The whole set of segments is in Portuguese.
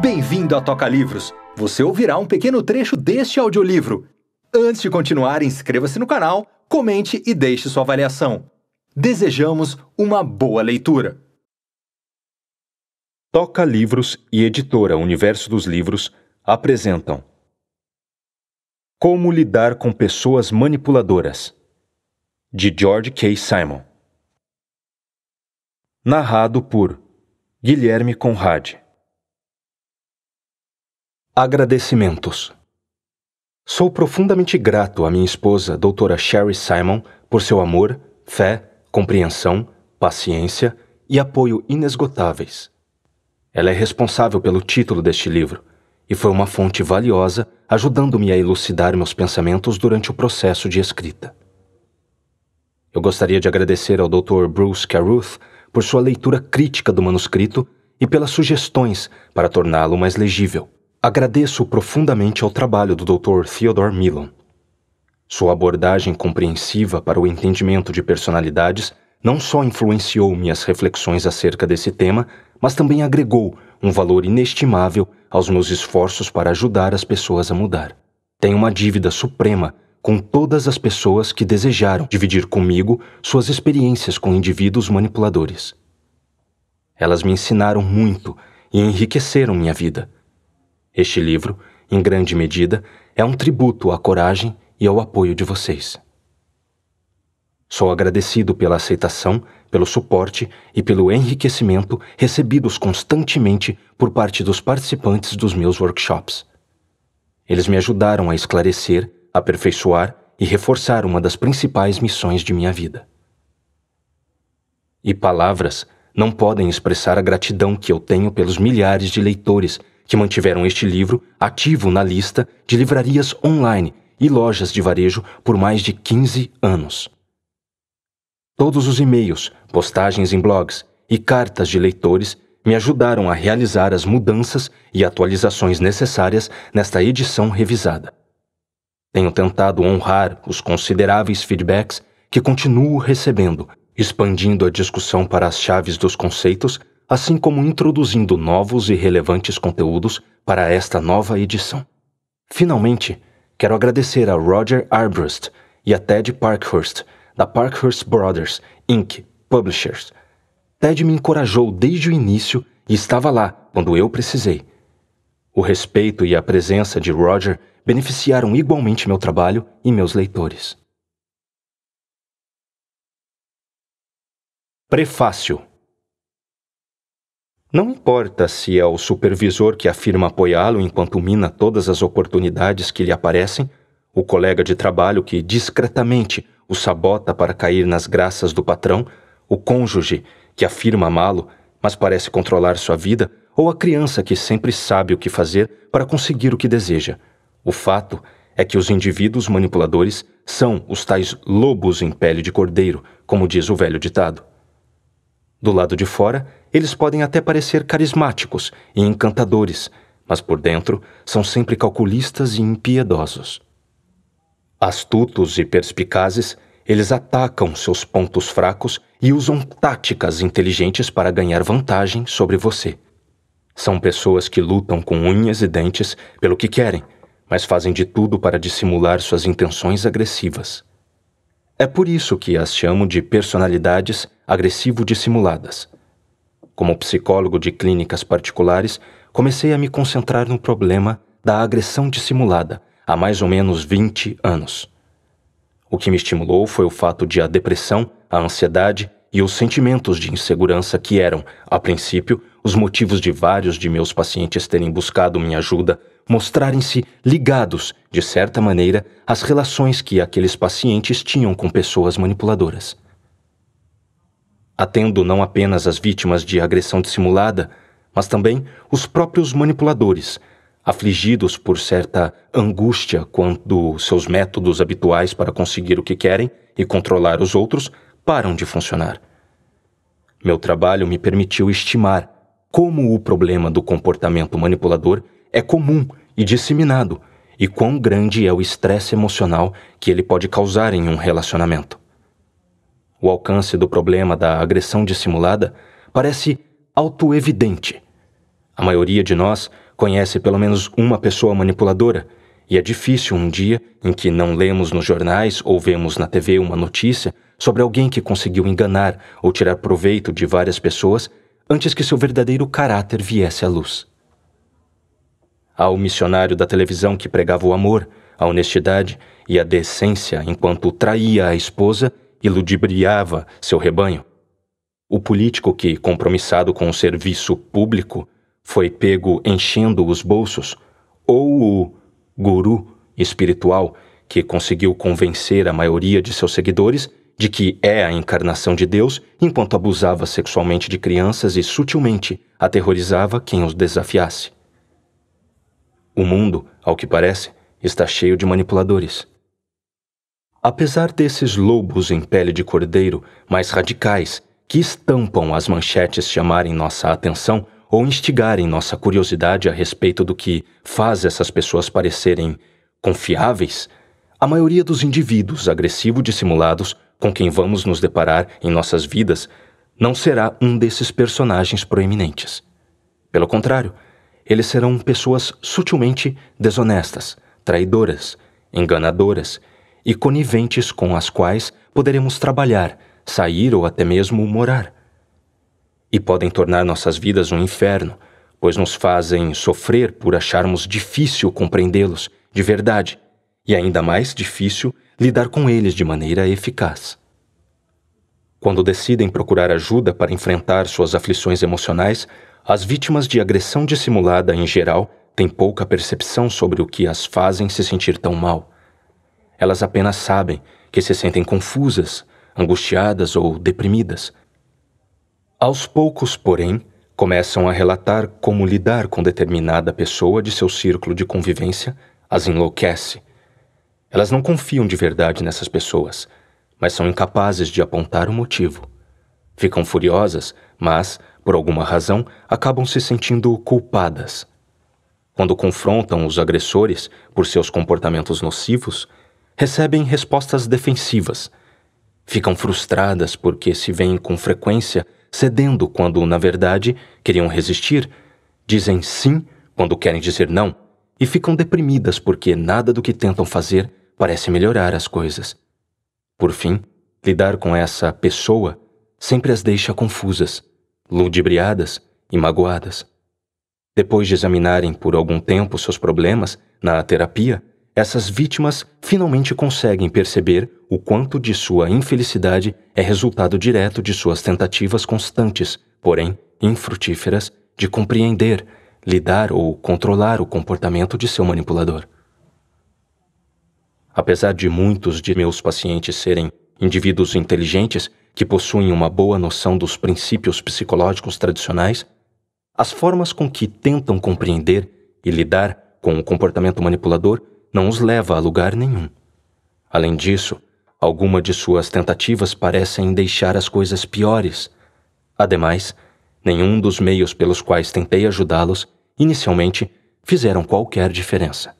Bem-vindo à Toca Livros. Você ouvirá um pequeno trecho deste audiolivro. Antes de continuar, inscreva-se no canal, comente e deixe sua avaliação. Desejamos uma boa leitura. Toca Livros e Editora Universo dos Livros apresentam Como lidar com pessoas manipuladoras de George K. Simon. Narrado por Guilherme Conrad. Agradecimentos. Sou profundamente grato à minha esposa, doutora Sherry Simon, por seu amor, fé, compreensão, paciência e apoio inesgotáveis. Ela é responsável pelo título deste livro e foi uma fonte valiosa, ajudando-me a elucidar meus pensamentos durante o processo de escrita. Eu gostaria de agradecer ao Dr. Bruce Carruth por sua leitura crítica do manuscrito e pelas sugestões para torná-lo mais legível. Agradeço profundamente ao trabalho do Dr. Theodore Millon. Sua abordagem compreensiva para o entendimento de personalidades não só influenciou minhas reflexões acerca desse tema, mas também agregou um valor inestimável aos meus esforços para ajudar as pessoas a mudar. Tenho uma dívida suprema com todas as pessoas que desejaram dividir comigo suas experiências com indivíduos manipuladores. Elas me ensinaram muito e enriqueceram minha vida este livro, em grande medida, é um tributo à coragem e ao apoio de vocês. Sou agradecido pela aceitação, pelo suporte e pelo enriquecimento recebidos constantemente por parte dos participantes dos meus workshops. Eles me ajudaram a esclarecer, aperfeiçoar e reforçar uma das principais missões de minha vida. E palavras não podem expressar a gratidão que eu tenho pelos milhares de leitores que mantiveram este livro ativo na lista de livrarias online e lojas de varejo por mais de 15 anos. Todos os e-mails, postagens em blogs e cartas de leitores me ajudaram a realizar as mudanças e atualizações necessárias nesta edição revisada. Tenho tentado honrar os consideráveis feedbacks que continuo recebendo, expandindo a discussão para as chaves dos conceitos assim como introduzindo novos e relevantes conteúdos para esta nova edição. Finalmente, quero agradecer a Roger Arbrust e a Ted Parkhurst, da Parkhurst Brothers, Inc., Publishers. Ted me encorajou desde o início e estava lá quando eu precisei. O respeito e a presença de Roger beneficiaram igualmente meu trabalho e meus leitores. Prefácio não importa se é o supervisor que afirma apoiá-lo enquanto mina todas as oportunidades que lhe aparecem, o colega de trabalho que discretamente o sabota para cair nas graças do patrão, o cônjuge que afirma amá-lo, mas parece controlar sua vida, ou a criança que sempre sabe o que fazer para conseguir o que deseja. O fato é que os indivíduos manipuladores são os tais lobos em pele de cordeiro, como diz o velho ditado. Do lado de fora, eles podem até parecer carismáticos e encantadores, mas por dentro são sempre calculistas e impiedosos. Astutos e perspicazes, eles atacam seus pontos fracos e usam táticas inteligentes para ganhar vantagem sobre você. São pessoas que lutam com unhas e dentes pelo que querem, mas fazem de tudo para dissimular suas intenções agressivas. É por isso que as chamo de personalidades agressivo dissimuladas. Como psicólogo de clínicas particulares, comecei a me concentrar no problema da agressão dissimulada há mais ou menos 20 anos. O que me estimulou foi o fato de a depressão, a ansiedade e os sentimentos de insegurança que eram, a princípio, os motivos de vários de meus pacientes terem buscado minha ajuda mostrarem-se ligados, de certa maneira, às relações que aqueles pacientes tinham com pessoas manipuladoras atendo não apenas as vítimas de agressão dissimulada, mas também os próprios manipuladores, afligidos por certa angústia quando seus métodos habituais para conseguir o que querem e controlar os outros param de funcionar. Meu trabalho me permitiu estimar como o problema do comportamento manipulador é comum e disseminado e quão grande é o estresse emocional que ele pode causar em um relacionamento. O alcance do problema da agressão dissimulada parece autoevidente. A maioria de nós conhece pelo menos uma pessoa manipuladora, e é difícil um dia em que não lemos nos jornais ou vemos na TV uma notícia sobre alguém que conseguiu enganar ou tirar proveito de várias pessoas antes que seu verdadeiro caráter viesse à luz. Há o missionário da televisão que pregava o amor, a honestidade e a decência enquanto traía a esposa e ludibriava seu rebanho. O político que, compromissado com o serviço público, foi pego enchendo os bolsos, ou o guru espiritual que conseguiu convencer a maioria de seus seguidores de que é a encarnação de Deus enquanto abusava sexualmente de crianças e sutilmente aterrorizava quem os desafiasse. O mundo, ao que parece, está cheio de manipuladores. Apesar desses lobos em pele de cordeiro mais radicais, que estampam as manchetes chamarem nossa atenção ou instigarem nossa curiosidade a respeito do que faz essas pessoas parecerem confiáveis, a maioria dos indivíduos agressivo-dissimulados com quem vamos nos deparar em nossas vidas não será um desses personagens proeminentes. Pelo contrário, eles serão pessoas sutilmente desonestas, traidoras, enganadoras e coniventes com as quais poderemos trabalhar, sair ou até mesmo morar. E podem tornar nossas vidas um inferno, pois nos fazem sofrer por acharmos difícil compreendê-los de verdade e ainda mais difícil lidar com eles de maneira eficaz. Quando decidem procurar ajuda para enfrentar suas aflições emocionais, as vítimas de agressão dissimulada em geral têm pouca percepção sobre o que as fazem se sentir tão mal. Elas apenas sabem que se sentem confusas, angustiadas ou deprimidas. Aos poucos, porém, começam a relatar como lidar com determinada pessoa de seu círculo de convivência as enlouquece. Elas não confiam de verdade nessas pessoas, mas são incapazes de apontar o motivo. Ficam furiosas, mas, por alguma razão, acabam se sentindo culpadas. Quando confrontam os agressores por seus comportamentos nocivos, recebem respostas defensivas. Ficam frustradas porque se veem com frequência cedendo quando, na verdade, queriam resistir, dizem sim quando querem dizer não, e ficam deprimidas porque nada do que tentam fazer parece melhorar as coisas. Por fim, lidar com essa pessoa sempre as deixa confusas, ludibriadas e magoadas. Depois de examinarem por algum tempo seus problemas na terapia, essas vítimas finalmente conseguem perceber o quanto de sua infelicidade é resultado direto de suas tentativas constantes, porém infrutíferas, de compreender, lidar ou controlar o comportamento de seu manipulador. Apesar de muitos de meus pacientes serem indivíduos inteligentes que possuem uma boa noção dos princípios psicológicos tradicionais, as formas com que tentam compreender e lidar com o comportamento manipulador não os leva a lugar nenhum. Além disso, alguma de suas tentativas parecem deixar as coisas piores. Ademais, nenhum dos meios pelos quais tentei ajudá-los, inicialmente, fizeram qualquer diferença.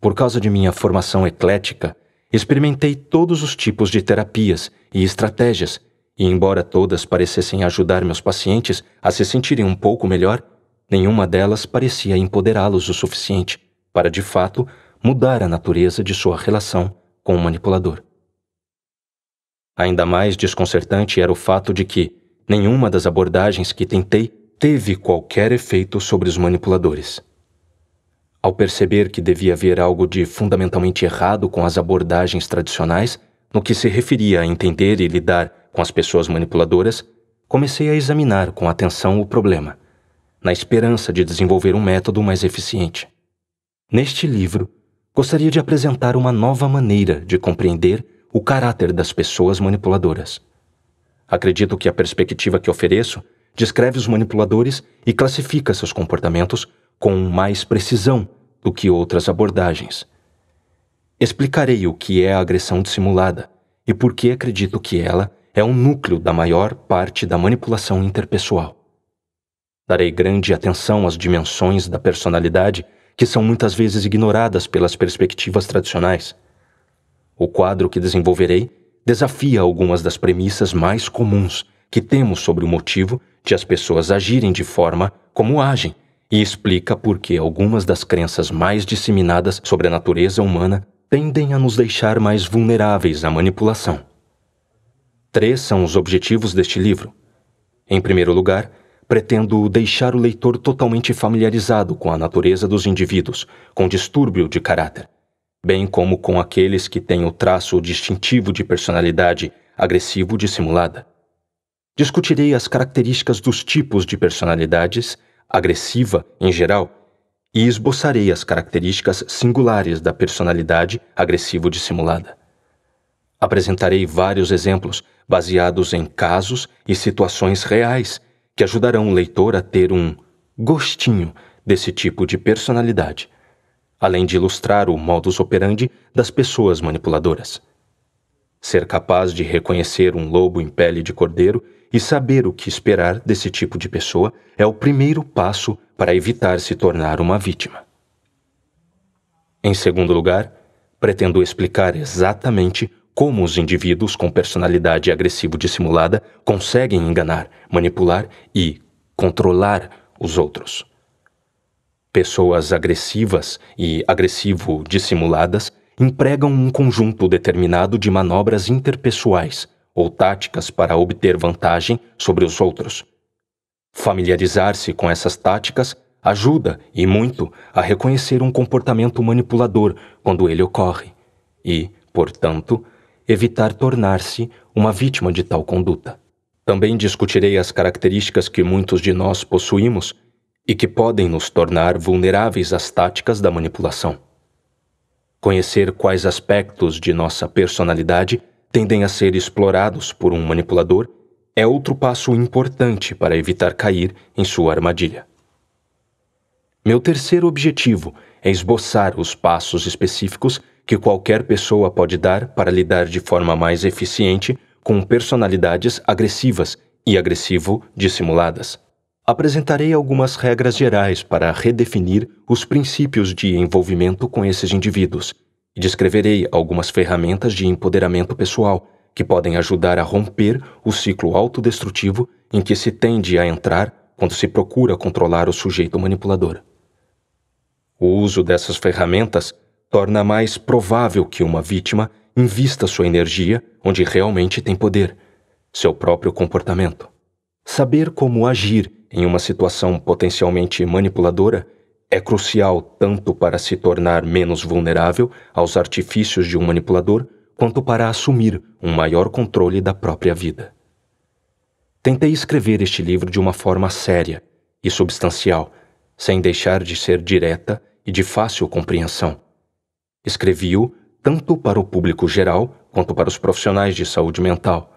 Por causa de minha formação eclética, experimentei todos os tipos de terapias e estratégias, e embora todas parecessem ajudar meus pacientes a se sentirem um pouco melhor, nenhuma delas parecia empoderá-los o suficiente para de fato mudar a natureza de sua relação com o manipulador. Ainda mais desconcertante era o fato de que nenhuma das abordagens que tentei teve qualquer efeito sobre os manipuladores. Ao perceber que devia haver algo de fundamentalmente errado com as abordagens tradicionais no que se referia a entender e lidar com as pessoas manipuladoras, comecei a examinar com atenção o problema, na esperança de desenvolver um método mais eficiente. Neste livro, gostaria de apresentar uma nova maneira de compreender o caráter das pessoas manipuladoras. Acredito que a perspectiva que ofereço descreve os manipuladores e classifica seus comportamentos com mais precisão do que outras abordagens. Explicarei o que é a agressão dissimulada e por que acredito que ela é um núcleo da maior parte da manipulação interpessoal. Darei grande atenção às dimensões da personalidade que são muitas vezes ignoradas pelas perspectivas tradicionais. O quadro que desenvolverei desafia algumas das premissas mais comuns que temos sobre o motivo de as pessoas agirem de forma como agem e explica por que algumas das crenças mais disseminadas sobre a natureza humana tendem a nos deixar mais vulneráveis à manipulação. Três são os objetivos deste livro. Em primeiro lugar, pretendo deixar o leitor totalmente familiarizado com a natureza dos indivíduos com distúrbio de caráter, bem como com aqueles que têm o traço distintivo de personalidade agressivo dissimulada. Discutirei as características dos tipos de personalidades, agressiva em geral, e esboçarei as características singulares da personalidade agressivo dissimulada. Apresentarei vários exemplos baseados em casos e situações reais que ajudarão o leitor a ter um gostinho desse tipo de personalidade, além de ilustrar o modus operandi das pessoas manipuladoras. Ser capaz de reconhecer um lobo em pele de cordeiro e saber o que esperar desse tipo de pessoa é o primeiro passo para evitar se tornar uma vítima. Em segundo lugar, pretendo explicar exatamente como os indivíduos com personalidade agressivo dissimulada conseguem enganar, manipular e controlar os outros. Pessoas agressivas e agressivo dissimuladas empregam um conjunto determinado de manobras interpessoais ou táticas para obter vantagem sobre os outros. Familiarizar-se com essas táticas ajuda, e muito, a reconhecer um comportamento manipulador quando ele ocorre e, portanto, evitar tornar-se uma vítima de tal conduta. Também discutirei as características que muitos de nós possuímos e que podem nos tornar vulneráveis às táticas da manipulação. Conhecer quais aspectos de nossa personalidade tendem a ser explorados por um manipulador é outro passo importante para evitar cair em sua armadilha. Meu terceiro objetivo é esboçar os passos específicos que qualquer pessoa pode dar para lidar de forma mais eficiente com personalidades agressivas e agressivo dissimuladas. Apresentarei algumas regras gerais para redefinir os princípios de envolvimento com esses indivíduos e descreverei algumas ferramentas de empoderamento pessoal que podem ajudar a romper o ciclo autodestrutivo em que se tende a entrar quando se procura controlar o sujeito manipulador. O uso dessas ferramentas torna mais provável que uma vítima invista sua energia onde realmente tem poder, seu próprio comportamento. Saber como agir em uma situação potencialmente manipuladora é crucial tanto para se tornar menos vulnerável aos artifícios de um manipulador, quanto para assumir um maior controle da própria vida. Tentei escrever este livro de uma forma séria e substancial, sem deixar de ser direta e de fácil compreensão Escrevi-o tanto para o público geral quanto para os profissionais de saúde mental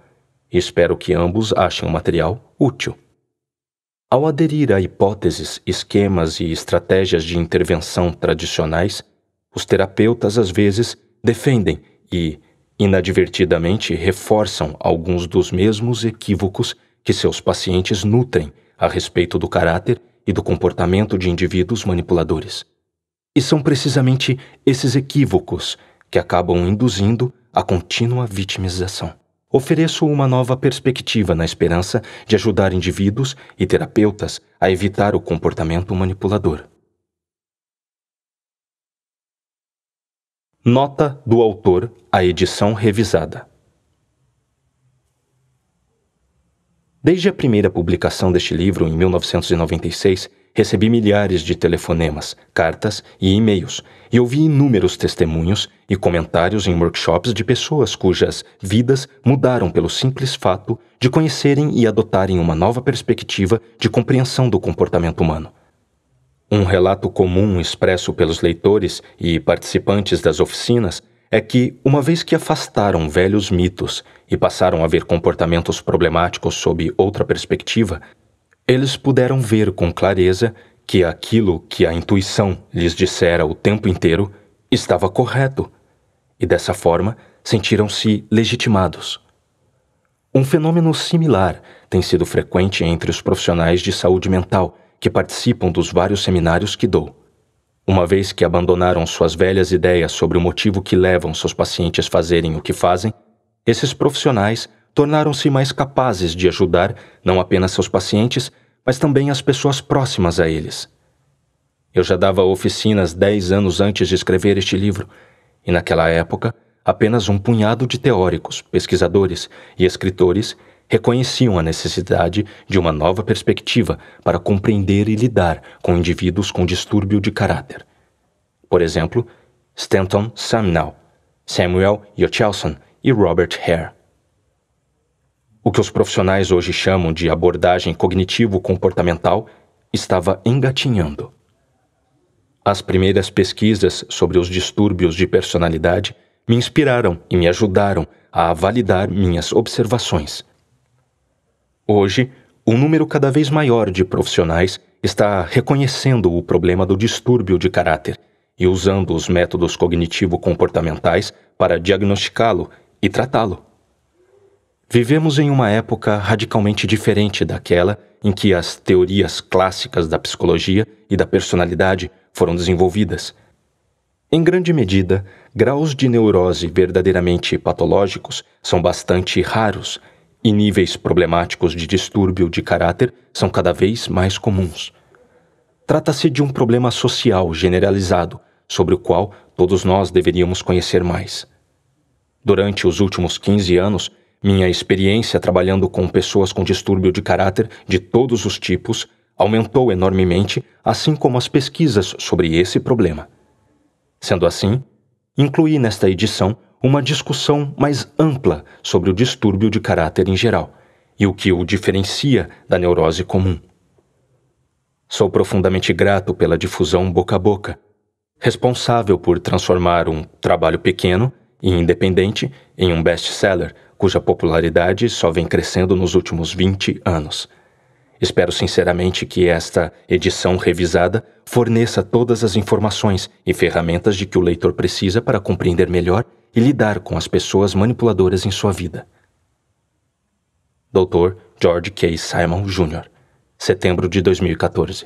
e espero que ambos achem o material útil. Ao aderir a hipóteses, esquemas e estratégias de intervenção tradicionais, os terapeutas às vezes defendem e, inadvertidamente, reforçam alguns dos mesmos equívocos que seus pacientes nutrem a respeito do caráter e do comportamento de indivíduos manipuladores. E são precisamente esses equívocos que acabam induzindo a contínua vitimização. Ofereço uma nova perspectiva na esperança de ajudar indivíduos e terapeutas a evitar o comportamento manipulador. Nota do autor à edição revisada. Desde a primeira publicação deste livro, em 1996, Recebi milhares de telefonemas, cartas e e-mails, e ouvi inúmeros testemunhos e comentários em workshops de pessoas cujas vidas mudaram pelo simples fato de conhecerem e adotarem uma nova perspectiva de compreensão do comportamento humano. Um relato comum expresso pelos leitores e participantes das oficinas é que, uma vez que afastaram velhos mitos e passaram a ver comportamentos problemáticos sob outra perspectiva, eles puderam ver com clareza que aquilo que a intuição lhes dissera o tempo inteiro estava correto, e dessa forma sentiram-se legitimados. Um fenômeno similar tem sido frequente entre os profissionais de saúde mental que participam dos vários seminários que dou. Uma vez que abandonaram suas velhas ideias sobre o motivo que levam seus pacientes a fazerem o que fazem, esses profissionais tornaram-se mais capazes de ajudar não apenas seus pacientes, mas também as pessoas próximas a eles. Eu já dava oficinas dez anos antes de escrever este livro, e naquela época, apenas um punhado de teóricos, pesquisadores e escritores reconheciam a necessidade de uma nova perspectiva para compreender e lidar com indivíduos com distúrbio de caráter. Por exemplo, Stanton Samnell, Samuel Yochelson e Robert Hare. O que os profissionais hoje chamam de abordagem cognitivo-comportamental estava engatinhando. As primeiras pesquisas sobre os distúrbios de personalidade me inspiraram e me ajudaram a validar minhas observações. Hoje, um número cada vez maior de profissionais está reconhecendo o problema do distúrbio de caráter e usando os métodos cognitivo-comportamentais para diagnosticá-lo e tratá-lo. Vivemos em uma época radicalmente diferente daquela em que as teorias clássicas da psicologia e da personalidade foram desenvolvidas. Em grande medida, graus de neurose verdadeiramente patológicos são bastante raros e níveis problemáticos de distúrbio de caráter são cada vez mais comuns. Trata-se de um problema social generalizado, sobre o qual todos nós deveríamos conhecer mais. Durante os últimos 15 anos, minha experiência trabalhando com pessoas com distúrbio de caráter de todos os tipos aumentou enormemente, assim como as pesquisas sobre esse problema. Sendo assim, incluí nesta edição uma discussão mais ampla sobre o distúrbio de caráter em geral e o que o diferencia da neurose comum. Sou profundamente grato pela difusão boca a boca, responsável por transformar um trabalho pequeno e independente em um best-seller cuja popularidade só vem crescendo nos últimos 20 anos. Espero sinceramente que esta edição revisada forneça todas as informações e ferramentas de que o leitor precisa para compreender melhor e lidar com as pessoas manipuladoras em sua vida. Dr. George K. Simon Jr., setembro de 2014.